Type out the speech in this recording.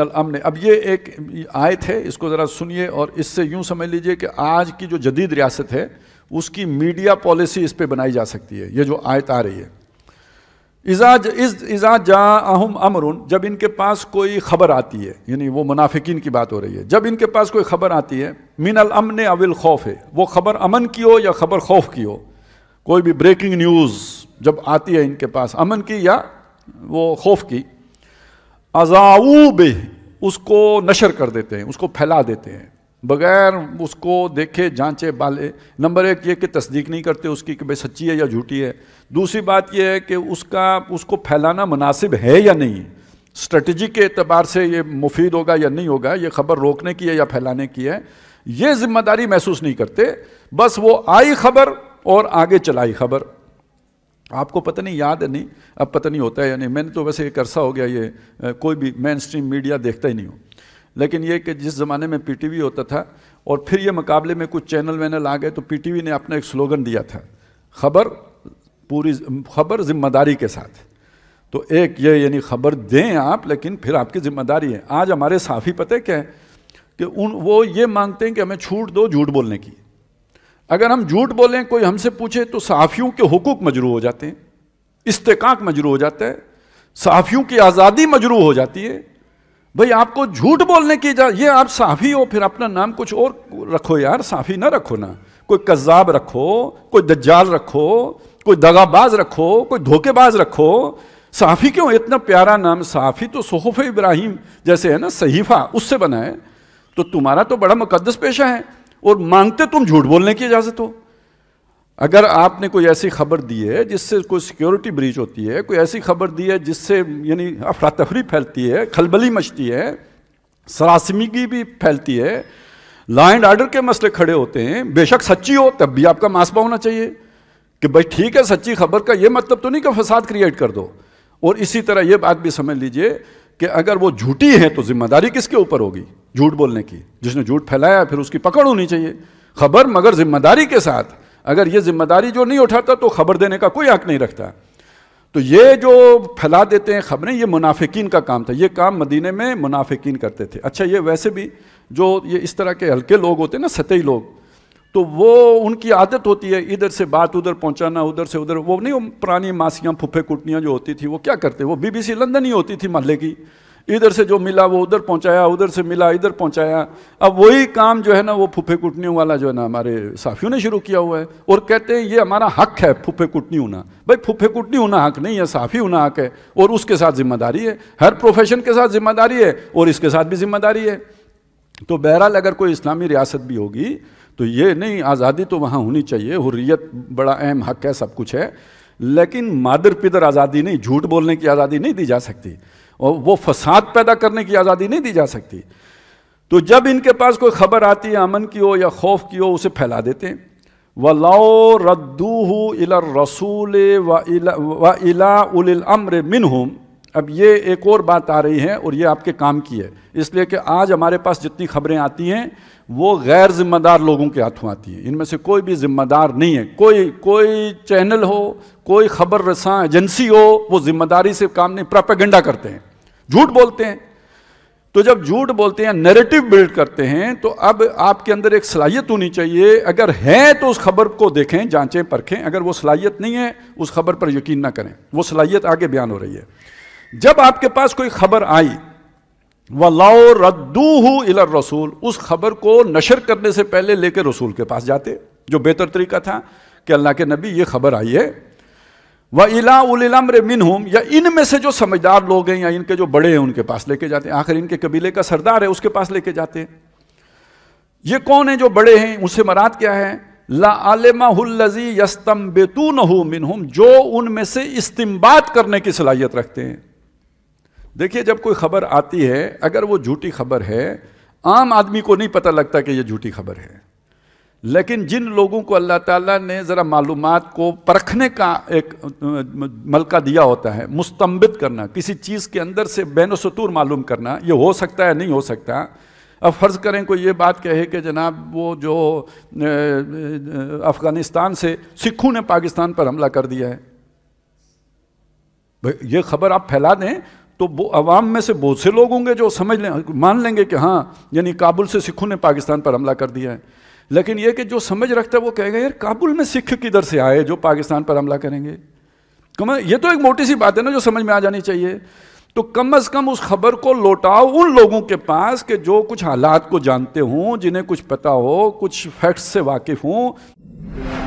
अमन अब ये एक आए थे इसको ज़रा सुनिए और इससे यूँ समझ लीजिए कि आज की जो जदीद रियासत है उसकी मीडिया पॉलिसी इस पर बनाई जा सकती है ये जो आयत आ रही है इज़ा इज इज़ा जा अहम अमरुन जब इनके पास कोई खबर आती है यानी वो मुनाफिकीन की बात हो रही है जब इनके पास कोई खबर आती है मिनल अमन अविल खौफ है वो खबर अमन की हो या खबर खौफ की हो कोई भी ब्रेकिंग न्यूज़ जब आती है इनके पास अमन की या वो खौफ की अजाऊब उसको नशर कर देते हैं उसको फैला देते हैं बगैर उसको देखे जांचे बाले नंबर एक ये कि तस्दीक नहीं करते उसकी कि भाई सच्ची है या झूठी है दूसरी बात यह है कि उसका उसको फैलाना मुनासिब है या नहीं स्ट्रेटजी के अतबार से ये मुफीद होगा या नहीं होगा ये खबर रोकने की है या फैलाने की है ये जिम्मेदारी महसूस नहीं करते बस वो आई खबर और आगे चलाई खबर आपको पता नहीं याद है नहीं अब पता नहीं होता है या नहीं मैंने तो वैसे एक अरसा हो गया ये कोई भी मेन स्ट्रीम मीडिया देखता ही नहीं हूँ लेकिन ये कि जिस ज़माने में पीटीवी होता था और फिर ये मुकाबले में कुछ चैनल वैनल आ गए तो पीटीवी ने अपना एक स्लोगन दिया था खबर पूरी खबर जिम्मेदारी के साथ तो एक ये यानी खबर दें आप लेकिन फिर आपकी जिम्मेदारी है आज हमारे साफ़ी पता क्या है कि उन वो ये मांगते हैं कि हमें छूट दो झूठ बोलने की अगर हम झूठ बोलें कोई हमसे पूछे तो सहाफ़ियों के हकूक़ मजरू हो जाते हैं इस्तेकाक मजरू हो जाता है सहाफ़ियों की आज़ादी मजरू हो जाती है भाई आपको झूठ बोलने की जा ये आप साफ़ी हो फिर अपना नाम कुछ और रखो यार साफ़ी ना रखो ना कोई कज्जाब रखो कोई दज्जाल रखो कोई दगाबाज रखो कोई धोखेबाज रखो साफ़ी क्यों इतना प्यारा नाम साफ़ी तो सोहफ इब्राहिम जैसे है ना सहीफ़ा उससे बना है तो तुम्हारा तो बड़ा मुकदस पेशा है और मांगते तुम झूठ बोलने की इजाज़त हो अगर आपने कोई ऐसी खबर दी है जिससे कोई सिक्योरिटी ब्रीच होती है कोई ऐसी खबर दी है जिससे यानी अफरा तफरी फैलती है खलबली मचती है सरासमीगी भी फैलती है लॉ एंड आर्डर के मसले खड़े होते हैं बेशक सच्ची हो तब भी आपका मासबा होना चाहिए कि भाई ठीक है सच्ची खबर का ये मतलब तो नहीं कि फसाद क्रिएट कर दो और इसी तरह ये बात भी समझ लीजिए कि अगर वो झूठी है तो जिम्मेदारी किसके ऊपर होगी झूठ बोलने की जिसने झूठ फैलाया फिर उसकी पकड़ होनी चाहिए खबर मगर जिम्मेदारी के साथ अगर ये जिम्मेदारी जो नहीं उठाता तो खबर देने का कोई हक नहीं रखता तो ये जो फैला देते हैं खबरें ये मुनाफिकीन का काम था ये काम मदीने में मुनाफिकीन करते थे अच्छा ये वैसे भी जो ये इस तरह के हल्के लोग होते हैं ना सतही लोग तो वो उनकी आदत होती है इधर से बात उधर पहुंचाना उधर से उधर वो नहीं वो पुरानी मासियाँ फुफे कुटनियाँ जो होती थी वो क्या करते वो बीबीसी लंदन ही होती थी महल्ले की इधर से जो मिला वो उधर पहुंचाया उधर से मिला इधर पहुंचाया अब वही काम जो है ना वो फुफे कुटनियों वाला जो है ना हमारे साफियों ने शुरू किया हुआ है और कहते हैं ये हमारा हक है फुफे कुटनी होना भाई फुफे कुटनी होना हक नहीं है साफी होना हक है और उसके साथ जिम्मेदारी है हर प्रोफेशन के साथ जिम्मेदारी है और इसके साथ भी जिम्मेदारी है तो बहरहाल अगर कोई इस्लामी रियासत भी होगी तो ये नहीं आज़ादी तो वहाँ होनी चाहिए हुर्रियत बड़ा अहम हक है सब कुछ है लेकिन मादर पिदर आज़ादी नहीं झूठ बोलने की आज़ादी नहीं दी जा सकती और वो फसाद पैदा करने की आज़ादी नहीं दी जा सकती तो जब इनके पास कोई खबर आती है अमन की हो या खौफ की हो उसे फैला देते हैं व लाओ रद्दू इला रसूल व इला उल अम्र मिनहुम अब ये एक और बात आ रही है और ये आपके काम की है इसलिए कि आज हमारे पास जितनी खबरें आती हैं वो गैर जिम्मेदार लोगों के हाथों आती हैं इनमें से कोई भी जिम्मेदार नहीं है कोई कोई चैनल हो कोई खबर रसा एजेंसी हो वो जिम्मेदारी से काम नहीं प्रापेगेंडा करते हैं झूठ बोलते हैं तो जब झूठ बोलते हैं नैरेटिव बिल्ड करते हैं तो अब आपके अंदर एक सलाहियत होनी चाहिए अगर है तो उस खबर को देखें जांचें परखें अगर वो सलाहियत नहीं है उस खबर पर यकीन ना करें वो सलाहियत आगे बयान हो रही है जब आपके पास कोई खबर आई लाओ रद्दू इला रसूल उस खबर को नशर करने से पहले लेकर रसूल के पास जाते जो बेहतर तरीका था कि अल्लाह के नबी ये खबर आई है व इला उलमर मिनहुम या इनमें से जो समझदार लोग हैं या इनके जो बड़े हैं उनके पास लेके जाते हैं आखिर इनके कबीले का सरदार है उसके पास लेके जाते हैं ये कौन है जो बड़े हैं उससे मराद क्या है ला आलमाजी बेतू नहू मिनहुम जो उनमें से इस्तिम्बात करने की सलाहियत रखते हैं देखिए जब कोई खबर आती है अगर वो झूठी खबर है आम आदमी को नहीं पता लगता कि ये झूठी खबर है लेकिन जिन लोगों को अल्लाह ताला ने ज़रा मालूम को परखने का एक मलका दिया होता है मुस्तबित करना किसी चीज़ के अंदर से बैन सतूर मालूम करना ये हो सकता है नहीं हो सकता अब फ़र्ज़ करें कोई ये बात कहे कि जनाब वो जो अफ़गानिस्तान से सिखों ने पाकिस्तान पर हमला कर दिया है ये खबर आप फैला दें तो वो अवाम में से बहुत से लोग होंगे जो समझ लें मान लेंगे कि हाँ यानी काबुल से सिखों ने पाकिस्तान पर हमला कर दिया है लेकिन ये कि जो समझ रखता है वो कहेगा यार काबुल में सिख किधर से आए जो पाकिस्तान पर हमला करेंगे कम ये तो एक मोटी सी बात है ना जो समझ में आ जानी चाहिए तो कम अज़ कम उस खबर को लौटाओ उन लोगों के पास कि जो कुछ हालात को जानते हों जिन्हें कुछ पता हो कुछ फैक्ट्स से वाकिफ़ हों